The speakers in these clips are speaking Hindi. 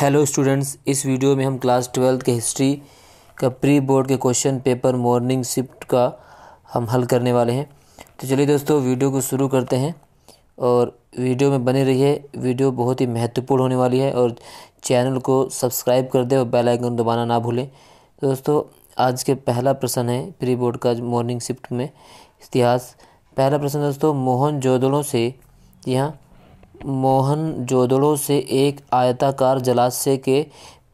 हेलो स्टूडेंट्स इस वीडियो में हम क्लास ट्वेल्थ के हिस्ट्री का प्री बोर्ड के क्वेश्चन पेपर मॉर्निंग शिफ्ट का हम हल करने वाले हैं तो चलिए दोस्तों वीडियो को शुरू करते हैं और वीडियो में बने रहिए वीडियो बहुत ही महत्वपूर्ण होने वाली है और चैनल को सब्सक्राइब कर दें और बेल आइकन दबाना ना भूलें दोस्तों आज के पहला प्रश्न है प्री बोर्ड का मॉर्निंग शिफ्ट में इतिहास पहला प्रश्न दोस्तों मोहन जोदड़ों से यहाँ मोहन जोदड़ों से एक आयताकार जलाशय के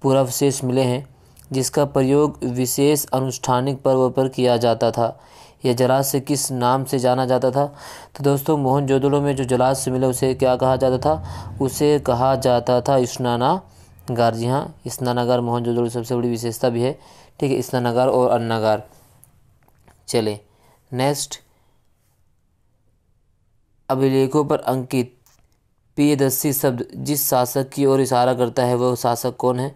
पुरावशेष मिले हैं जिसका प्रयोग विशेष अनुष्ठानिक पर्व पर किया जाता था यह जलाशय किस नाम से जाना जाता था तो दोस्तों मोहन जोदड़ों में जो जलाशय मिले उसे क्या कहा जाता था उसे कहा जाता था स्नानागार जी हाँ स्नानागार मोहन जोदड़ो सबसे बड़ी विशेषता भी है ठीक है स्नानागार और अन्नागार चले नेक्स्ट अभिलेखों पर अंकित पियदस्सी शब्द जिस शासक की ओर इशारा करता है वह शासक कौन है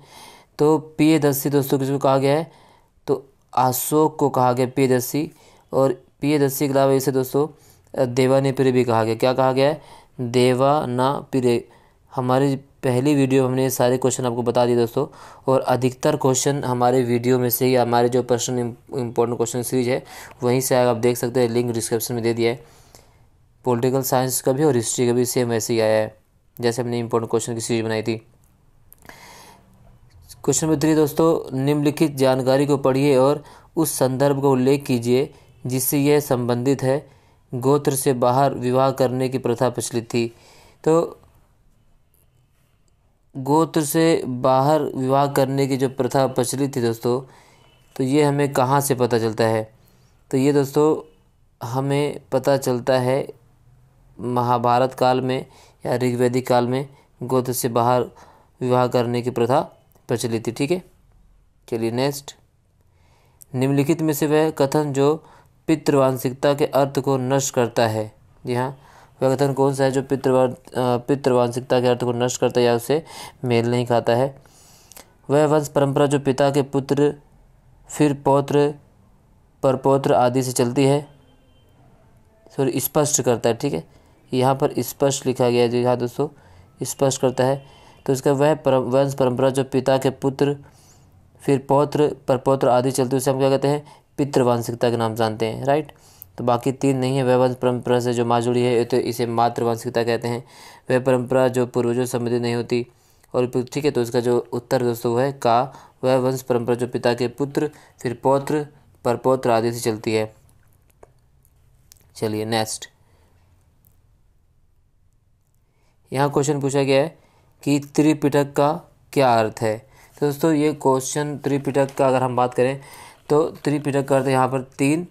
तो पियदस्सी दोस्तों किसको कहा गया है तो अशोक को कहा गया पियदस्सी और पियदस्सी के अलावा इसे दोस्तों देवानी प्रिय भी कहा गया क्या कहा गया है ना प्रिय हमारी पहली वीडियो हमने सारे क्वेश्चन आपको बता दिए दोस्तों और अधिकतर क्वेश्चन हमारे वीडियो में से या हमारे जो प्रश्न इम्पोर्टेंट क्वेश्चन सीरीज है वहीं से आप देख सकते हैं लिंक डिस्क्रिप्शन में दे दिया है पॉलिटिकल साइंस का भी और हिस्ट्री का भी सेम वैसे ही आया है जैसे हमने इम्पोर्टेंट क्वेश्चन की सीरीज बनाई थी क्वेश्चन नंबर थ्री दोस्तों निम्नलिखित जानकारी को पढ़िए और उस संदर्भ का उल्लेख कीजिए जिससे यह संबंधित है गोत्र से बाहर विवाह करने की प्रथा प्रचलित थी तो गोत्र से बाहर विवाह करने की जो प्रथा प्रचलित थी दोस्तों तो ये हमें कहाँ से पता चलता है तो ये दोस्तों हमें पता चलता है महाभारत काल में या ऋग्वेदिक काल में गोद से बाहर विवाह करने की प्रथा प्रचलित थी ठीक है चलिए नेक्स्ट निम्नलिखित में से वह कथन जो पितृवांशिकता के अर्थ को नष्ट करता है जी हाँ वह कथन कौन सा है जो पितृवान पितृवांशिकता के अर्थ को नष्ट करता है या उसे मेल नहीं खाता है वह वंश परंपरा जो पिता के पुत्र फिर पौत्र परपौत्र आदि से चलती है सॉरी स्पष्ट करता है ठीक है यहाँ पर स्पष्ट लिखा गया है जी हाँ दोस्तों स्पष्ट करता है तो इसका वह पर, वंश परंपरा जो पिता के पुत्र फिर पौत्र परपौत्र आदि चलते उसे हम क्या कहते हैं पितृवांशिकता के नाम जानते हैं राइट तो बाकी तीन नहीं है वह वंश परंपरा से जो माँ जुड़ी है तो इसे मातृवांशिकता कहते हैं वह परंपरा जो पूर्वजों संबंधित नहीं होती और ठीक है तो इसका जो उत्तर दोस्तों वह का वह वंश परंपरा जो पिता के पुत्र फिर पौत्र परपौत्र आदि से चलती है चलिए नेक्स्ट यहाँ क्वेश्चन पूछा गया है कि त्रिपिटक का क्या अर्थ है तो दोस्तों ये क्वेश्चन त्रिपिटक का अगर हम बात करें तो त्रिपिटक का अर्थ यहाँ पर तीन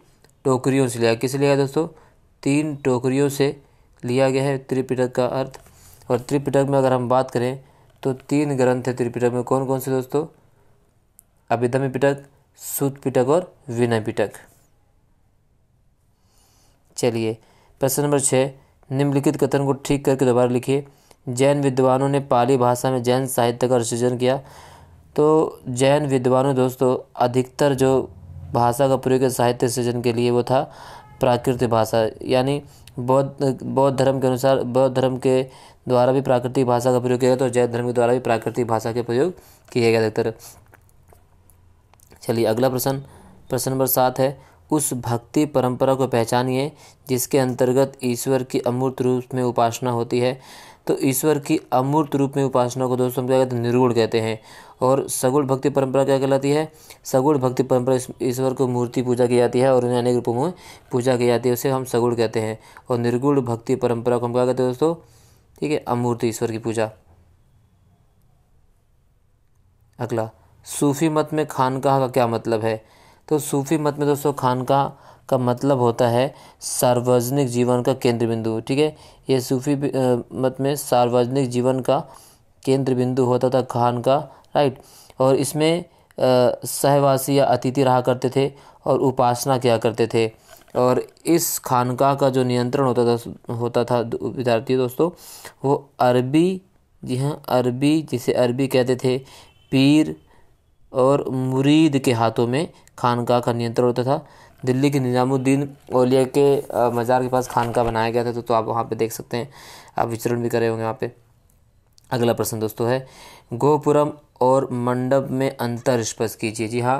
टोकरियों से लिया किस लिया दोस्तों तीन टोकरियों से लिया गया है त्रिपिटक का अर्थ और त्रिपिटक में अगर हम बात करें तो तीन ग्रंथ है त्रिपिटक में कौन कौन से दोस्तों अभिधम पिटक सूत पिटक और विनय पिटक चलिए प्रश्न नंबर छः निम्नलिखित कथन को ठीक करके दोबारा लिखिए जैन विद्वानों ने पाली भाषा में जैन साहित्य का सृजन किया तो जैन विद्वानों दोस्तों अधिकतर जो भाषा का प्रयोग साहित्य सृजन के लिए वो था प्राकृतिक भाषा यानी बौद्ध बौद्ध धर्म के अनुसार बौद्ध धर्म के द्वारा भी प्राकृतिक भाषा का प्रयोग किया गया तो जैन धर्म के द्वारा भी प्राकृतिक भाषा के प्रयोग किया गया अधिकतर चलिए अगला प्रश्न प्रश्न नंबर सात है उस भक्ति परंपरा को पहचानिए जिसके अंतर्गत ईश्वर की अमूर्त रूप में उपासना होती है तो ईश्वर की अमूर्त रूप में उपासना को दोस्तों हम क्या कहते हैं निर्गुण कहते हैं और सगुण भक्ति परंपरा क्या कहलाती है सगुण भक्ति परंपरा ईश्वर को मूर्ति पूजा की जाती है और उन्हें अनेक रूपों में पूजा की जाती है उसे हम सगुण कहते हैं और निर्गुण भक्ति परंपरा को हम क्या कहते हैं दोस्तों ठीक है अमूर्त ईश्वर की पूजा अगला सूफी मत में खानकाह का क्या मतलब है तो सूफ़ी मत में दोस्तों खानका का मतलब होता है सार्वजनिक जीवन का केंद्र बिंदु ठीक है ये सूफ़ी मत में सार्वजनिक जीवन का केंद्र बिंदु होता था खान का राइट और इसमें सहवासी या अतिथि रहा करते थे और उपासना किया करते थे और इस खानका का जो नियंत्रण होता था होता था विद्यार्थी दोस्तों वो अरबी जी हाँ अरबी जिसे अरबी कहते थे पीर और मुरीद के हाथों में खानका का नियंत्रण होता था दिल्ली के निज़ामुद्दीन ओलिया के मज़ार के पास खानका बनाया गया था तो, तो आप वहाँ पे देख सकते हैं आप विचरण भी करें होंगे वहाँ पे अगला प्रश्न दोस्तों है गोपुरम और मंडप में अंतर स्पष्ट कीजिए जी हाँ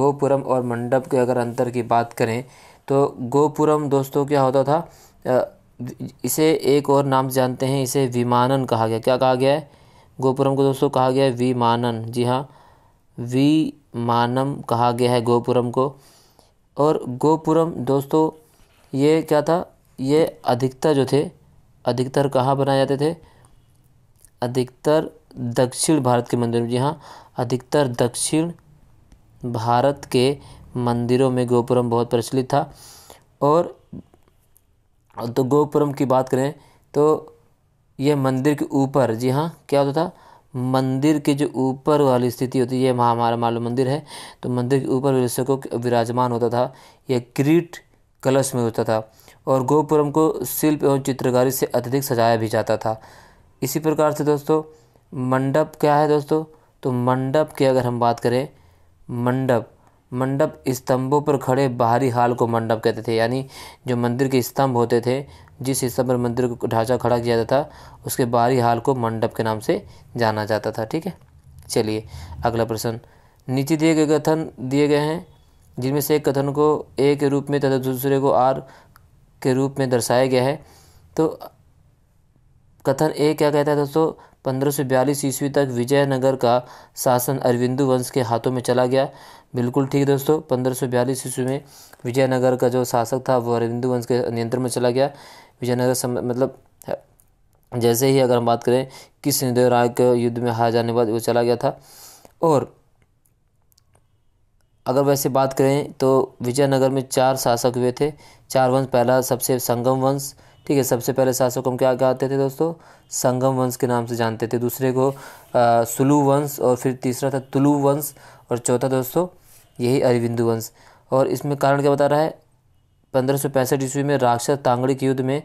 गोपुरम और मंडप के अगर अंतर की बात करें तो गोपुरम दोस्तों क्या होता था इसे एक और नाम जानते हैं इसे विमानन कहा गया क्या कहा गया है गोपुरम को दोस्तों कहा गया है विमानन जी हाँ वी मानम कहा गया है गोपुरम को और गोपुरम दोस्तों ये क्या था ये अधिकतर जो थे अधिकतर कहाँ बनाए जाते थे अधिकतर दक्षिण भारत के मंदिरों जी हाँ अधिकतर दक्षिण भारत के मंदिरों में गोपुरम बहुत प्रचलित था और तो गोपुरम की बात करें तो यह मंदिर के ऊपर जी हाँ क्या होता था मंदिर के जो ऊपर वाली स्थिति होती है वहाँ हमारा मालूम मंदिर है तो मंदिर के ऊपर वाले को विराजमान होता था यह क्रीट कलश में होता था और गोपुरम को शिल्प एवं चित्रकारी से अत्यधिक सजाया भी जाता था इसी प्रकार से दोस्तों मंडप क्या है दोस्तों तो मंडप की अगर हम बात करें मंडप मंडप स्तंभों पर खड़े बाहरी हाल को मंडप कहते थे यानी जो मंदिर के स्तंभ होते थे जिस हिस्सा पर मंदिर को ढांचा खड़ा किया जाता था उसके बाहरी हाल को मंडप के नाम से जाना जाता था ठीक है चलिए अगला प्रश्न नीचे दिए गए कथन दिए गए हैं जिनमें से एक कथन को ए के रूप में तथा दूसरे को आर के रूप में दर्शाया गया है तो कथन ए क्या कहता है दोस्तों पंद्रह सौ बयालीस ईस्वी तक विजयनगर का शासन अरविंदु वंश के हाथों में चला गया बिल्कुल ठीक दोस्तों पंद्रह सौ बयालीस ईस्वी में विजयनगर का जो शासक था वो अरविंदु वंश के नियंत्रण में चला गया विजयनगर सम, मतलब जैसे ही अगर हम बात करें कि सिंहदेव राय के युद्ध में हार जाने बाद वो चला गया था और अगर वैसे बात करें तो विजयनगर में चार शासक हुए थे चार वंश पहला सबसे संगम वंश ठीक है सबसे पहले शासक हम क्या कहते थे दोस्तों संगम वंश के नाम से जानते थे दूसरे को सुलू वंश और फिर तीसरा था तुलू वंश और चौथा दोस्तों यही अरिविंदु वंश और इसमें कारण क्या बता रहा है पंद्रह सौ पैंसठ ईस्वी में राक्षस तांगड़ी के युद्ध में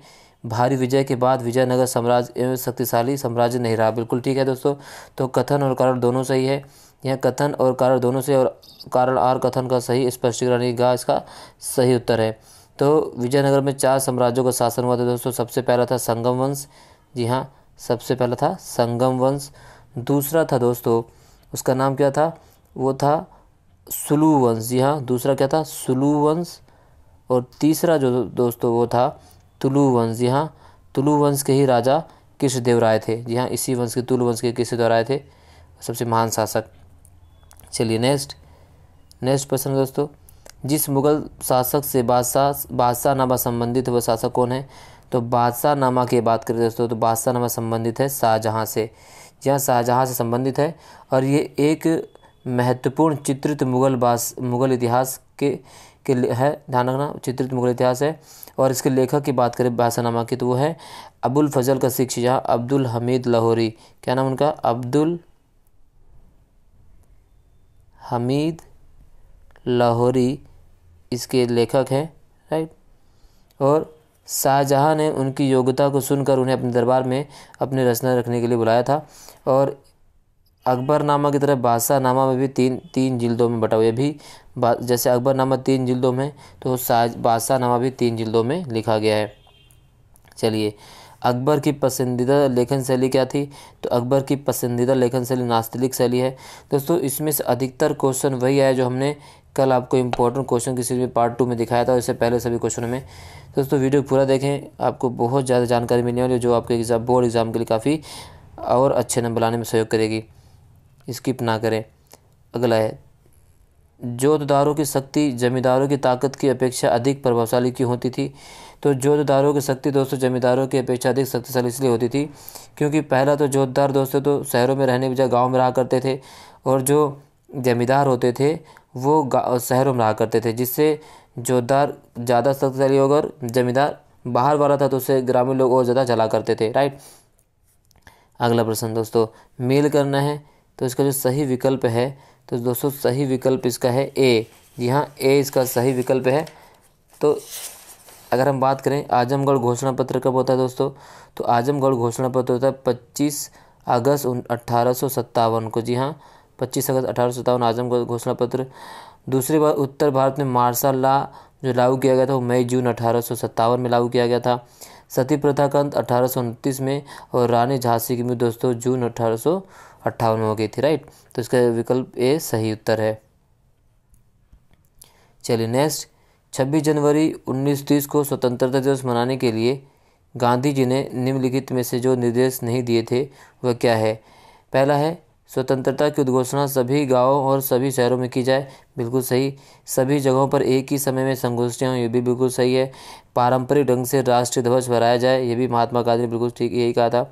भारी विजय के बाद विजयनगर साम्राज्य एवं शक्तिशाली साम्राज्य नहीं रहा बिल्कुल ठीक है दोस्तों तो कथन और कारण दोनों सही है यह कथन और कारण दोनों से और कारण और कथन का सही स्पष्टीकरण गा इसका सही उत्तर है तो विजयनगर में चार साम्राज्यों का शासन हुआ था दोस्तों सबसे पहला था संगम वंश जी हाँ सबसे पहला था संगम वंश दूसरा था दोस्तों उसका नाम क्या था वो था सुलू वंश जी हाँ दूसरा क्या था सुलू वंश और तीसरा जो दोस्तों वो था तुलु वंश जी हाँ तुलु वंश के ही राजा कृष्णदेव राय थे जी हाँ इसी वंश के तुलु वंश के कृष्णदेव राय थे सबसे महान शासक चलिए नेक्स्ट नेक्स्ट प्रश्न दोस्तों जिस मुगल शासक से बादशाह बादशाह नामा संबंधित वह शासक कौन है तो बादशाह नामा की बात करें दोस्तों तो बादशाह नामा संबंधित है शाहजहाँ से यह हाँ, शाहजहाँ से संबंधित है और ये एक महत्वपूर्ण चित्रित मुगल बास मुगल इतिहास के के है ध्यान रखना चित्रित मुगल इतिहास है और इसके लेखक की बात करें बासानामा की तो वो है अबुल फजल का शिक्ष जहाँ अब्दुल हमीद लाहौरी क्या नाम उनका अब्दुल हमीद लाहौरी इसके लेखक हैं राइट और शाहजहाँ ने उनकी योग्यता को सुनकर उन्हें अपने दरबार में अपनी रचना रखने के लिए बुलाया था और अकबर नामा की तरह बादशाह नामा में भी तीन तीन जिल्दों में बटा हुआ भी जैसे अकबर नामा तीन जिल्दों में तो बादशाह नामा भी तीन जिल्दों में लिखा गया है चलिए अकबर की पसंदीदा लेखन शैली क्या थी तो अकबर की पसंदीदा लेखन शैली नास्तलिक शैली है दोस्तों इसमें से अधिकतर क्वेश्चन वही आया जो हमने कल आपको इंपॉर्टेंट क्वेश्चन किसी भी पार्ट टू में दिखाया था इससे पहले सभी क्वेश्चनों में दोस्तों वीडियो पूरा देखें आपको बहुत ज़्यादा जानकारी मिलने वाली जो आपके एग्जाम बोर्ड एग्ज़ाम के लिए काफ़ी और अच्छे नंबर लाने में सहयोग करेगी स्किप ना करें अगला है जोतदारों की शक्ति जमींदारों की ताकत की अपेक्षा अधिक प्रभावशाली की होती थी तो जोतदारों की शक्ति दोस्तों जमींदारों की अपेक्षा अधिक शक्तिशाली इसलिए होती थी क्योंकि पहला तो जोतदार दोस्तों तो शहरों में रहने की बजाय गाँव में रहा करते थे और जो जमींदार होते थे वो शहरों में रहा करते थे जिससे जोतदार ज़्यादा शक्तिशाली होगा और जमींदार बाहर वाला था तो उसे ग्रामीण लोग और ज़्यादा चला करते थे राइट अगला प्रश्न दोस्तों मेल करना है तो इसका जो सही विकल्प है तो दोस्तों सही विकल्प इसका है ए जी हाँ ए इसका सही विकल्प है तो अगर हम बात करें आजमगढ़ घोषणा पत्र कब होता है दोस्तों तो आजमगढ़ घोषणा पत्र होता है पच्चीस अगस्त अट्ठारह को जी हाँ पच्चीस अगस्त अठारह आजमगढ़ घोषणा पत्र दूसरी बार उत्तर भारत में मार्शल ला जो लागू किया गया था वो मई जून अठारह में लागू किया गया था सती प्रथा का अंत अठारह में और रानी झांसी की मृत्यु दोस्तों जून अठारह अट्ठावन हो गई थी राइट तो इसका विकल्प ए सही उत्तर है चलिए नेक्स्ट 26 जनवरी 1930 को स्वतंत्रता दिवस मनाने के लिए गांधी जी ने निम्नलिखित में से जो निर्देश नहीं दिए थे वह क्या है पहला है स्वतंत्रता की उद्घोषणा सभी गांवों और सभी शहरों में की जाए बिल्कुल सही सभी जगहों पर एक ही समय में संगोष्ठियाँ ये भी बिल्कुल सही है पारंपरिक ढंग से राष्ट्रीय ध्वज फहराया जाए ये भी महात्मा गांधी ने बिल्कुल ठीक यही कहा था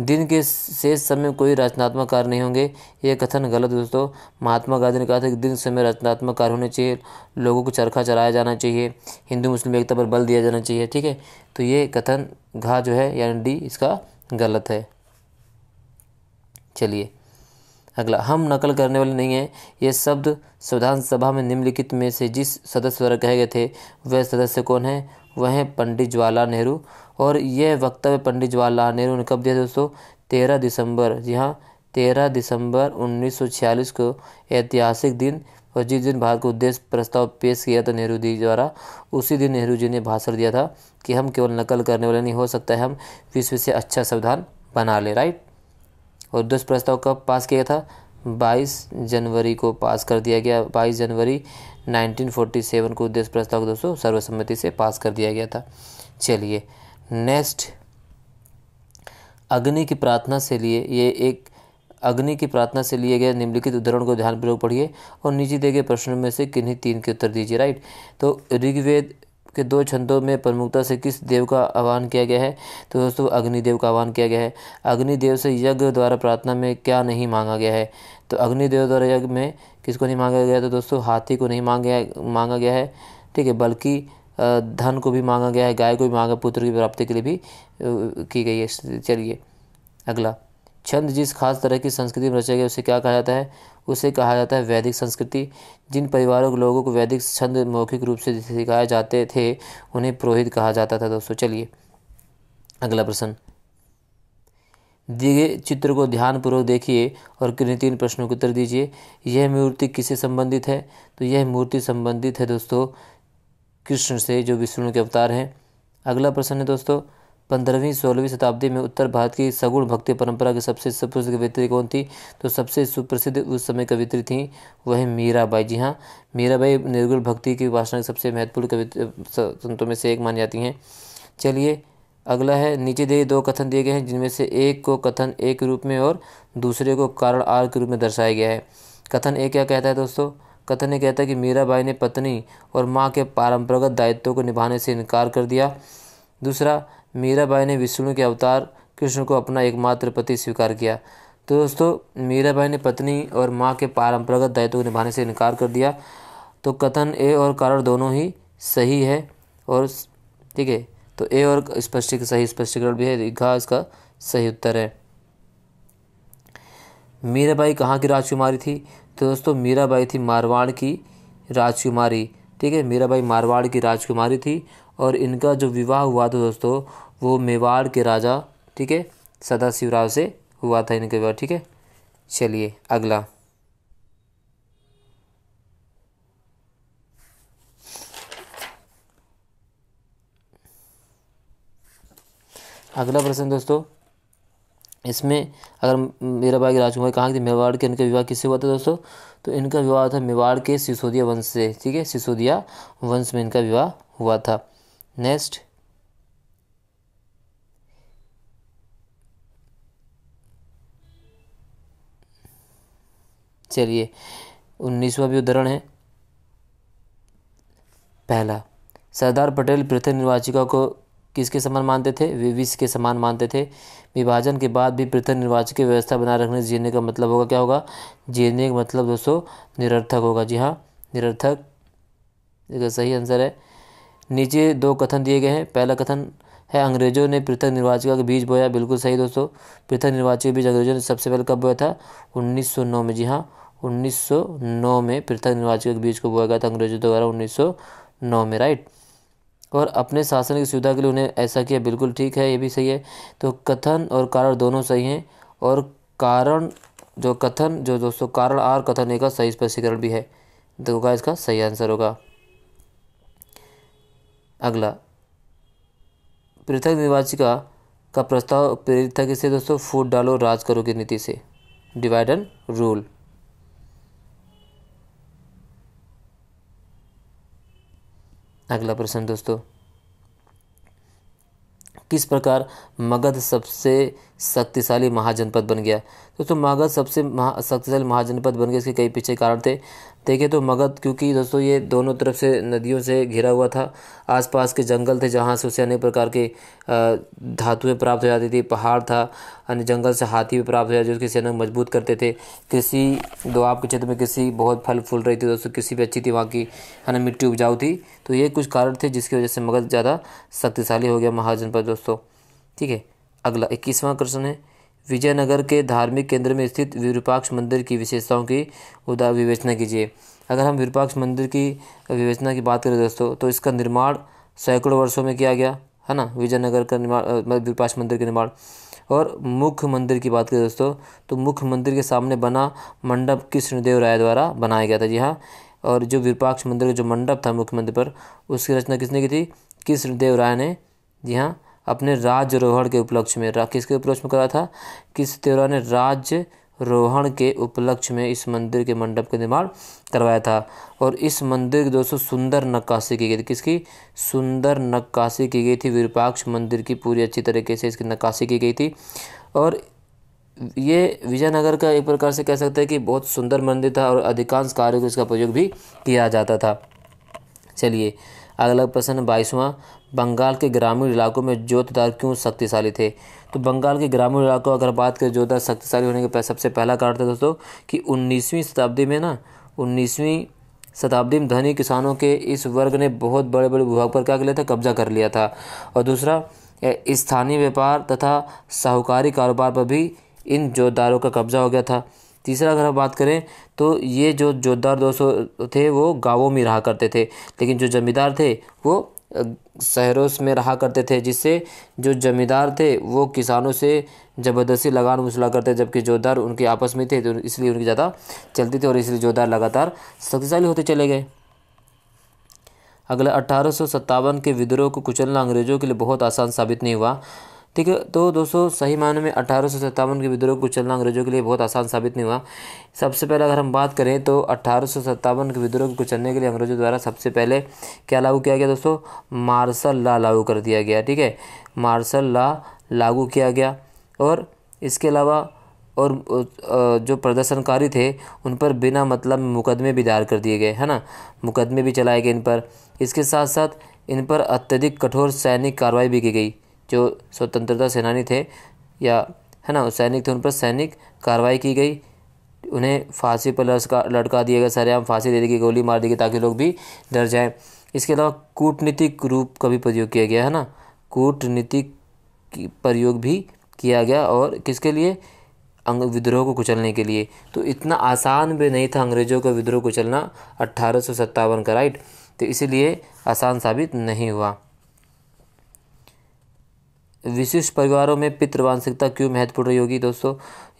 दिन के शेष समय में कोई रचनात्मक कार्य नहीं होंगे ये कथन गलत दोस्तों महात्मा गांधी ने कहा था कि दिन समय रचनात्मक कार्य होने चाहिए लोगों को चरखा चलाया जाना चाहिए हिंदू मुस्लिम एकता पर बल दिया जाना चाहिए ठीक है तो ये कथन घा जो है यानी डी इसका गलत है चलिए अगला हम नकल करने वाले नहीं हैं ये शब्द संविधान सभा में निम्नलिखित में से जिस सदस्य द्वारा कहे गए थे वह सदस्य कौन है वह हैं पंडित जवाहरलाल नेहरू और यह वक्तव्य पंडित जवाहरलाल नेहरू ने कब दिया दोस्तों तेरह दिसंबर जी हाँ तेरह दिसंबर 1946 को ऐतिहासिक दिन और जिस दिन भारत को उद्देश्य प्रस्ताव पेश किया था नेहरू जी द्वारा उसी दिन नेहरू जी ने भाषण दिया था कि हम केवल नकल करने वाले नहीं हो सकता है हम विश्व से अच्छा संविधान बना ले राइट और दस प्रस्ताव कब पास किया था 22 जनवरी को पास कर दिया गया 22 जनवरी 1947 को उद्देश्य प्रस्ताव को दोस्तों सर्वसम्मति से पास कर दिया गया था चलिए नेक्स्ट अग्नि की प्रार्थना से लिए ये एक अग्नि की प्रार्थना से लिए गए निम्नलिखित उदाहरण को ध्यानपूर्वक पढ़िए और नीचे दिए गए प्रश्नों में से किन्हीं तीन के उत्तर दीजिए राइट तो ऋग्वेद के दो छंदों में प्रमुखता से किस देव का आह्वान किया गया है तो दोस्तों अग्निदेव का आह्वान किया गया है अग्निदेव से यज्ञ द्वारा प्रार्थना में क्या नहीं मांगा गया है तो अग्निदेव द्वारा यज्ञ में किसको नहीं मांगा गया तो दोस्तों हाथी को नहीं मांगा मांगा गया है ठीक है बल्कि धन को भी मांगा गया है गाय को भी मांगा पुत्र की प्राप्ति के लिए भी की गई है चलिए अगला छंद जिस खास तरह की संस्कृति में रचा गया उसे क्या कहा जाता है उसे कहा जाता है वैदिक संस्कृति जिन परिवारों के लोगों को वैदिक छंद मौखिक रूप से सिखाए जाते थे उन्हें पुरोहित कहा जाता था दोस्तों चलिए अगला प्रश्न दिए चित्र को ध्यानपूर्वक देखिए और किन्हीं तीन प्रश्नों के उत्तर दीजिए यह मूर्ति किससे संबंधित है तो यह मूर्ति संबंधित है दोस्तों कृष्ण से जो विष्णु के अवतार हैं अगला प्रश्न है दोस्तों पंद्रहवीं सोलहवीं शताब्दी में उत्तर भारत की सगुण भक्ति परंपरा की सबसे सुप्रसिद्ध कवित्री कौन थी तो सबसे सुप्रसिद्ध उस समय कवित्री थी वह मीराबाई जी हाँ मीराबाई निर्गुण भक्ति की उपासना की सबसे महत्वपूर्ण कवि संतों में से एक मानी जाती हैं चलिए अगला है नीचे दिए दो कथन दिए गए हैं जिनमें से एक को कथन ए के रूप में और दूसरे को कारण आर के रूप में दर्शाया गया है कथन ए क्या कहता है दोस्तों कथन ये कहता है कि मीराबाई ने पत्नी और माँ के पारंपरागत दायित्व को निभाने से इनकार कर दिया दूसरा मीराबाई ने विष्णु के अवतार कृष्ण को अपना एकमात्र पति स्वीकार किया तो दोस्तों मीराबाई ने पत्नी और माँ के परंपरागत दायित्व को निभाने से इनकार कर दिया तो कथन ए और कारण दोनों ही सही है और ठीक है तो ए और स्पष्टीकरण सही स्पष्टीकरण भी है घा इसका सही उत्तर है मीराबाई कहाँ की राजकुमारी थी तो दोस्तों मीराबाई थी मारवाड़ की राजकुमारी ठीक है मीराबाई मारवाड़ की राजकुमारी थी और इनका जो विवाह हुआ था दोस्तों वो मेवाड़ के राजा ठीक है सदा शिवराव से हुआ था इनका विवाह ठीक है चलिए अगला अगला प्रश्न दोस्तों इसमें अगर मेरा भाई राजकुमार कहाँ थे मेवाड़ के इनका विवाह किससे हुआ था दोस्तों तो इनका विवाह था मेवाड़ के सिसोदिया वंश से ठीक है सिसोदिया वंश में इनका विवाह हुआ था नेक्स्ट चलिए उन्नीसवा भी उदाहरण है पहला सरदार पटेल पृथक निर्वाचिका को किसके समान मानते थे वे विश्व के समान मानते थे विभाजन के बाद भी पृथक निर्वाचक की व्यवस्था बनाए रखने जीने का मतलब होगा क्या होगा जीने का मतलब दोस्तों निरर्थक होगा जी हाँ निरर्थक इसका सही आंसर है नीचे दो कथन दिए गए हैं पहला कथन है अंग्रेजों ने पृथक निर्वाचिका के बीज बोया बिल्कुल सही दोस्तों पृथक निर्वाचक के बीज अंग्रेजों ने सबसे पहले कब बोया था 1909 में जी हाँ 1909 में पृथक निर्वाचिका के बीज को बोया गया था अंग्रेजों द्वारा उन्नीस में राइट और अपने शासन की सुविधा के लिए उन्हें ऐसा किया बिल्कुल ठीक है ये भी सही है तो कथन और कारण दोनों सही हैं और कारण जो कथन जो दोस्तों कारण और कथन एक सही स्पष्टीकरण भी है देखोगा इसका सही आंसर होगा अगला पृथक निर्वाचिका का प्रस्ताव प्रेरित था दोस्तों फूट डालो राज करो की नीति से डिवाइड एंड रूल अगला प्रश्न दोस्तों किस प्रकार मगध सबसे शक्तिशाली महाजनपद बन गया दोस्तों तो मगध सबसे महा शक्तिशाली महाजनपद बन गया इसके कई पीछे कारण थे देखें तो मगध क्योंकि दोस्तों ये दोनों तरफ से नदियों से घिरा हुआ था आसपास के जंगल थे जहाँ से उसे अनेक प्रकार के धातुएं प्राप्त हो जाती थी पहाड़ था अन्य जंगल से हाथी भी प्राप्त हो जाते उसकी सेना मजबूत करते थे कृषि दोआब के क्षेत्र में कृषि बहुत फल फूल रही थी दोस्तों कृषि भी अच्छी थी वहाँ की है ना मिट्टी उपजाऊ थी तो ये कुछ कारण थे जिसकी वजह से मगध ज़्यादा शक्तिशाली हो गया महाजनपद दोस्तों ठीक है अगला इक्कीसवां प्रश्न है विजयनगर के धार्मिक केंद्र में स्थित विरूपाक्ष मंदिर की विशेषताओं की उदा विवेचना कीजिए अगर हम विरूपाक्ष मंदिर की विवेचना की बात करें दोस्तों तो इसका निर्माण सैकड़ों वर्षों में किया गया है ना विजयनगर का निर्माण मतलब विरूपाक्ष मंदिर का निर्माण और मुख्य मंदिर की बात करें दोस्तों तो मुख्य मंदिर के सामने बना मंडप कृष्णदेव राय द्वारा बनाया गया था जी हाँ और जो विरूपाक्ष मंदिर का जो मंडप था मुख्य मंदिर पर उसकी रचना किसने की थी कृष्णदेव राय ने जी हाँ अपने राज्य रोहण के उपलक्ष्य में किसके उपलक्ष्य में करा था किस त्योहार ने राज्य रोहण के उपलक्ष्य में इस मंदिर के मंडप का निर्माण करवाया था और इस मंदिर की दोस्तों सुंदर नक्काशी की गई थी किसकी सुंदर नक्काशी की गई थी विरूपाक्ष मंदिर की पूरी अच्छी तरीके से इसकी नक्काशी की गई थी और ये विजयनगर का एक प्रकार से कह सकते हैं कि बहुत सुंदर मंदिर था और अधिकांश कार्यों को इसका प्रयोग भी किया जाता था चलिए अगला प्रश्न बाईसवां बंगाल के ग्रामीण इलाकों में जोतदार क्यों शक्तिशाली थे तो बंगाल के ग्रामीण इलाकों अगर बात करें जोतदार शक्तिशाली होने के सबसे पहला कारण था तो दोस्तों कि उन्नीसवीं शताब्दी में ना उन्नीसवीं शताब्दी में धनी किसानों के इस वर्ग ने बहुत बड़े बड़े भूभाग पर क्या कर लिया था कब्जा कर लिया था और दूसरा स्थानीय व्यापार तथा साहूकारी कारोबार पर भी इन जोतदारों का कब्जा हो गया था तीसरा अगर हम बात करें तो ये जो जोतदार दोस्तों थे वो गांवों में रहा करते थे लेकिन जो जमींदार थे वो शहरों में रहा करते थे जिससे जो ज़मींदार थे वो किसानों से ज़बरदस्ती लगान वसूला करते जबकि जोधार उनके आपस में थे तो इसलिए उनकी ज़्यादा चलती थी और इसलिए जोधार लगातार शक्तिशाली होते चले गए अगला अठारह के विद्रोह को कुचलना अंग्रेज़ों के लिए बहुत आसान साबित नहीं हुआ ठीक है तो दोस्तों सही मायने में अठारह सौ सत्तावन के विद्रोह को चलना अंग्रेजों के लिए बहुत आसान साबित नहीं हुआ सबसे पहले अगर हम बात करें तो अठारह सौ सत्तावन के विद्रोह को कुचलने के लिए अंग्रेजों द्वारा सबसे पहले क्या लागू किया गया दोस्तों मार्शल लॉ लागू कर दिया गया ठीक है मार्शल लॉ लागू किया गया और इसके अलावा और जो प्रदर्शनकारी थे उन पर बिना मतलब मुकदमे भी दायर कर दिए गए है ना मुकदमे भी चलाए गए इन पर इसके साथ साथ इन पर अत्यधिक कठोर सैनिक कार्रवाई भी की गई जो स्वतंत्रता सेनानी थे या है ना सैनिक थे उन पर सैनिक कार्रवाई की गई उन्हें फांसी पर लड़का लटका दिया गया सरेआम फांसी दे दी गई गोली मार दी गई ताकि लोग भी डर जाएं इसके अलावा कूटनीतिक रूप का भी प्रयोग किया गया है ना कूटनीतिक प्रयोग भी किया गया और किसके लिए अंग विद्रोह को कुचलने के लिए तो इतना आसान भी नहीं था अंग्रेज़ों का विद्रोह कुचलना अट्ठारह सौ सत्तावन का राइट तो इसीलिए आसान साबित नहीं हुआ विशिष्ट परिवारों में पितृवांशिकता क्यों महत्वपूर्ण रही होगी दोस्तों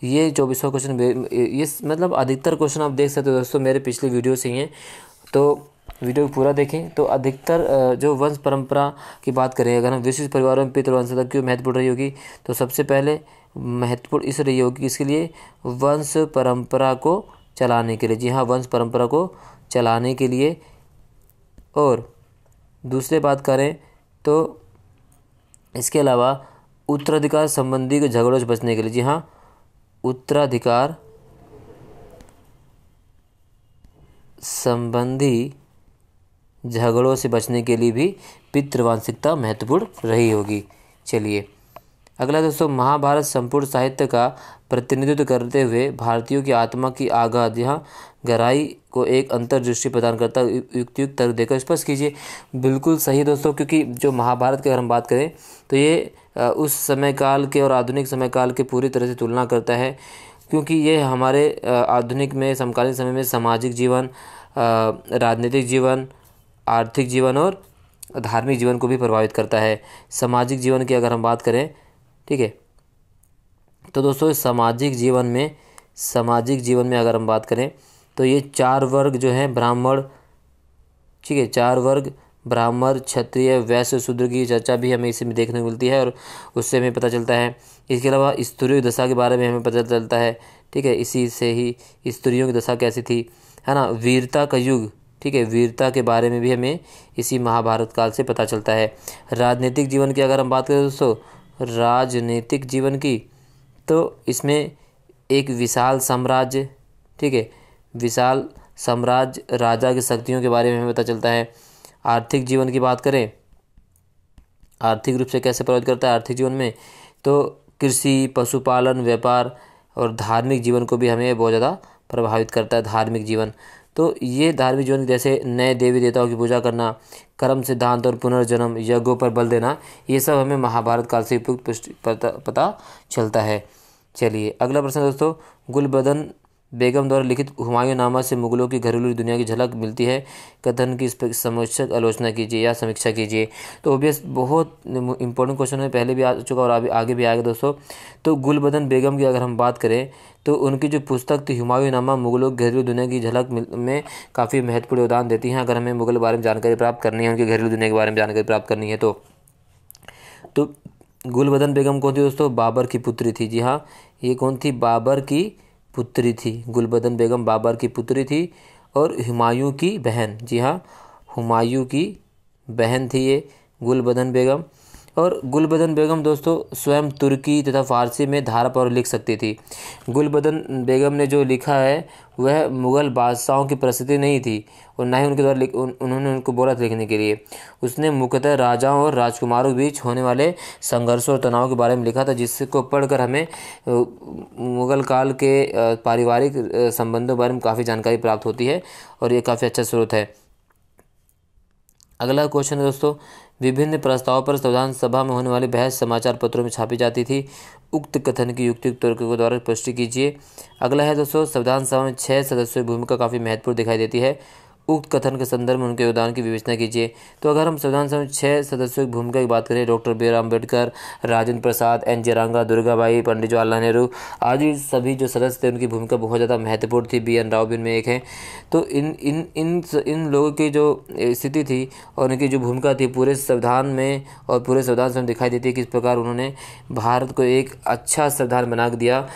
ये चौबीसवा क्वेश्चन ये मतलब अधिकतर क्वेश्चन आप देख सकते हो दोस्तों मेरे पिछले वीडियो से ही हैं तो वीडियो पूरा देखें तो अधिकतर जो वंश परंपरा की बात करें अगर हम विशिष्ट परिवारों में पितृवांशिकता क्यों महत्वपूर्ण रही होगी तो सबसे पहले महत्वपूर्ण इस रही होगी इसके लिए वंश परंपरा को चलाने के लिए जी हाँ वंश परंपरा को चलाने के लिए और दूसरे बात करें तो इसके अलावा उत्तराधिकार संबंधी के झगड़ों से बचने के लिए जी हाँ उत्तराधिकार संबंधी झगड़ों से बचने के लिए भी पितृवांशिकता महत्वपूर्ण रही होगी चलिए अगला दोस्तों महाभारत संपूर्ण साहित्य का प्रतिनिधित्व करते हुए भारतीयों की आत्मा की आगाह यहाँ गहराई को एक अंतर्दृष्टि प्रदान करता है युक्तियुक्त तर्क देकर स्पष्ट कीजिए बिल्कुल सही दोस्तों क्योंकि जो महाभारत की अगर हम बात करें तो ये उस समय काल के और आधुनिक समय काल के पूरी तरह से तुलना करता है क्योंकि ये हमारे आधुनिक में समकालीन समय में सामाजिक जीवन राजनीतिक जीवन आर्थिक जीवन और धार्मिक जीवन को भी प्रभावित करता है सामाजिक जीवन की अगर हम बात करें ठीक है तो दोस्तों सामाजिक जीवन में सामाजिक जीवन में अगर हम बात करें तो ये चार वर्ग जो हैं ब्राह्मण ठीक है चार वर्ग ब्राह्मण क्षत्रिय वैश्य शूद्र की चर्चा भी हमें इसी में देखने को मिलती है और उससे हमें पता चलता है इसके अलावा स्त्रियों की दशा के बारे में हमें पता चलता है ठीक है इसी से ही स्त्रियों की दशा कैसी थी है ना वीरता का युग ठीक है वीरता के बारे में भी हमें इसी महाभारत काल से पता चलता है राजनीतिक जीवन की अगर हम बात करें दोस्तों राजनीतिक जीवन की तो इसमें एक विशाल साम्राज्य ठीक है विशाल साम्राज्य राजा की शक्तियों के बारे में हमें पता चलता है आर्थिक जीवन की बात करें आर्थिक रूप से कैसे प्रभावित करता है आर्थिक जीवन में तो कृषि पशुपालन व्यापार और धार्मिक जीवन को भी हमें बहुत ज़्यादा प्रभावित करता है धार्मिक जीवन तो ये धार्मिक जीवन जैसे नए देवी देवताओं की पूजा करना कर्म सिद्धांत और पुनर्जन्म यज्ञों पर बल देना ये सब हमें महाभारत काल से उपयुक्त पता, पता चलता है चलिए अगला प्रश्न दोस्तों गुलबदन बेगम द्वारा लिखित हुमायूं नामा से मुगलों की घरेलू दुनिया की झलक मिलती है कथन की इस समस्यक आलोचना कीजिए या समीक्षा कीजिए तो ओबियस बहुत इंपॉर्टेंट क्वेश्चन है पहले भी आ चुका और अभी आगे भी आएगा दोस्तों तो गुलबदन बेगम की अगर हम बात करें तो उनकी जो पुस्तक थी हुमायूं नामा मुगलों की घरेलू दुनिया की झलक में काफ़ी महत्वपूर्ण योगदान देती हैं अगर हमें मुगल बारे में जानकारी प्राप्त करनी है उनकी घरेलू दुनिया के बारे में जानकारी प्राप्त करनी है तो तो गुलबदन बेगम कौन थी दोस्तों बाबर की पुत्री थी जी हाँ ये कौन थी बाबर की पुत्री थी गुलबदन बेगम बाबर की पुत्री थी और हुमायूं की बहन जी हाँ हुमायूं की बहन थी ये गुलबदन बेगम और गुलबदन बेगम दोस्तों स्वयं तुर्की तथा फारसी में धारा पर लिख सकती थी गुलबदन बेगम ने जो लिखा है वह मुग़ल बादशाहों की प्रसिद्धि नहीं थी और ना ही उनके द्वारा लिख उन, उन्होंने उनको बोला था लिखने के लिए उसने मुख्यतः राजाओं और राजकुमारों के बीच होने वाले संघर्षों और तनाव के बारे में लिखा था जिसको पढ़कर हमें मुग़ल काल के पारिवारिक संबंधों बारे में काफ़ी जानकारी प्राप्त होती है और ये काफ़ी अच्छा स्रोत है अगला क्वेश्चन है दोस्तों विभिन्न प्रस्ताव पर संविधान सभा में होने वाली बहस समाचार पत्रों में छापी जाती थी उक्त कथन की युक्ति तर्क के द्वारा पुष्टि कीजिए अगला है दोस्तों संविधान सभा में छः सदस्यों की भूमिका काफ़ी महत्वपूर्ण दिखाई देती है उक्त कथन के संदर्भ में उनके योगदान की विवेचना कीजिए तो अगर हम संविधान समिति छः सदस्यों की भूमिका की बात करें doctor B R Ambedkar Rajendra Prasad N G Ranga Durgabai Pandit Jawaharlal Nehru आदि सभी जो सदस्य थे उनकी भूमिका बहुत ज़्यादा महत्वपूर्ण थी बी एन राव भी उनमें एक हैं तो इन इन इन इन लोगों की जो स्थिति थी और उनकी जो भूमिका थी पूरे संविधान में और पूरे संविधान से दिखाई देती है किस प्रकार उन्होंने भारत को एक अच्छा संविधान बना दिया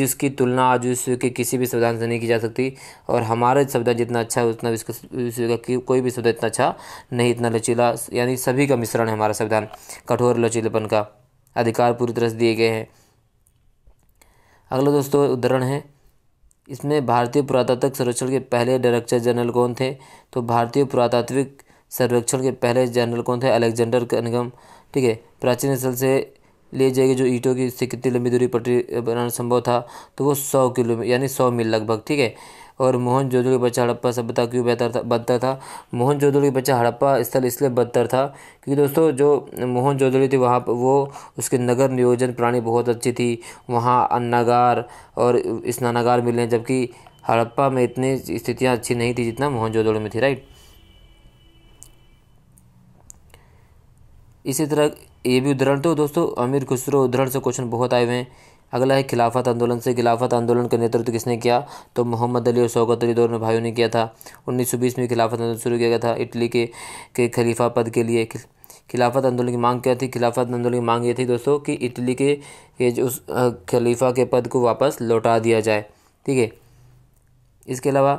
जिसकी तुलना आज विश्व के किसी भी संविधान से नहीं की जा सकती और हमारा संविधान जितना अच्छा है उतना विश्व का कोई भी शब्द इतना अच्छा नहीं इतना लचीला यानी सभी का मिश्रण है हमारा संविधान कठोर लचीलेपन का अधिकार पूरी तरह से दिए गए हैं अगला दोस्तों उदाहरण है इसमें भारतीय पुरातात्विक सर्वेक्षण के पहले डायरेक्टर जनरल कौन थे तो भारतीय पुरातात्विक सर्वेक्षण के पहले जनरल कौन थे अलेक्जेंडर निगम ठीक है प्राचीन स्थल से ले जाएगी जो ईंटों की इससे कितनी लंबी दूरी पटरी बनाना संभव था तो वो सौ किलोमीटर यानी सौ मील लगभग ठीक है और मोहन के बच्चा हड़प्पा सभ्यता क्यों बेहतर था बदतर था मोहन के बच्चा हड़प्पा स्थल इसलिए बदतर था क्योंकि दोस्तों जो मोहन जोदड़ी थी वहाँ पर वो उसके नगर नियोजन प्राणी बहुत अच्छी थी वहाँ अन्नागार और स्नानागार मिले जबकि हड़प्पा में इतनी स्थितियाँ अच्छी नहीं थी जितना मोहनजोदड़ो में थी राइट इसी तरह ये भी उदाहरण तो दोस्तों अमीर खुसरो उदाहरण से क्वेश्चन बहुत आए हुए हैं अगला है खिलाफत आंदोलन से खिलाफत आंदोलन का नेतृत्व किसने किया तो मोहम्मद अली और सौगत अली दोनों भाइयों ने किया था उन्नीस सौ बीस में खिलाफत आंदोलन शुरू किया गया था इटली के के खलीफा पद के लिए खिलाफत आंदोलन की मांग क्या थी खिलाफत आंदोलन की मांग ये थी दोस्तों कि इटली के, जो उस खलीफा के पद को वापस लौटा दिया जाए ठीक है इसके अलावा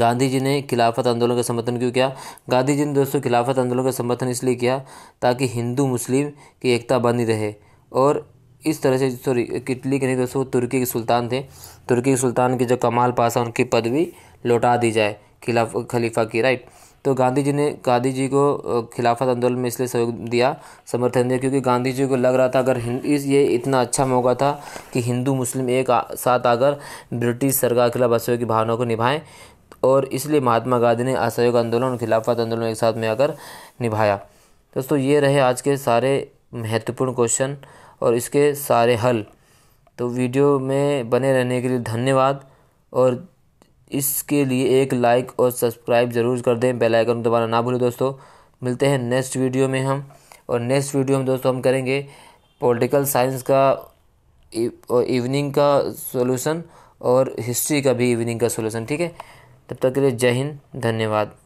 गांधी जी ने खिलाफत आंदोलन का समर्थन क्यों किया गांधी जी ने दोस्तों खिलाफत आंदोलन का समर्थन इसलिए किया ताकि हिंदू मुस्लिम की एकता बनी रहे और इस तरह से सॉरी किटली के नहीं दोस्तों तुर्की के सुल्तान थे तुर्की के सुल्तान के जो कमाल पासा उनकी पदवी लौटा दी जाए खिलाफ खलीफा की राइट तो गांधी जी ने गांधी जी को खिलाफत आंदोलन में इसलिए सहयोग दिया समर्थन दिया क्योंकि गांधी जी को लग रहा था अगर इस ये इतना अच्छा मौका था कि हिंदू मुस्लिम एक साथ आकर ब्रिटिश सरकार के खिलाफ असहयोग की भावना को निभाएं और इसलिए महात्मा गांधी ने असहयोग आंदोलन और खिलाफत आंदोलन एक साथ में आकर निभाया दोस्तों ये रहे आज के सारे महत्वपूर्ण क्वेश्चन और इसके सारे हल तो वीडियो में बने रहने के लिए धन्यवाद और इसके लिए एक लाइक और सब्सक्राइब ज़रूर कर दें बेल आइकन दोबारा ना भूलें दोस्तों मिलते हैं नेक्स्ट वीडियो में हम और नेक्स्ट वीडियो में दोस्तों हम करेंगे पॉलिटिकल साइंस का इवनिंग e- का सोल्यूसन और हिस्ट्री का भी इवनिंग का सोल्यूसन ठीक है तब तक के लिए जय हिंद धन्यवाद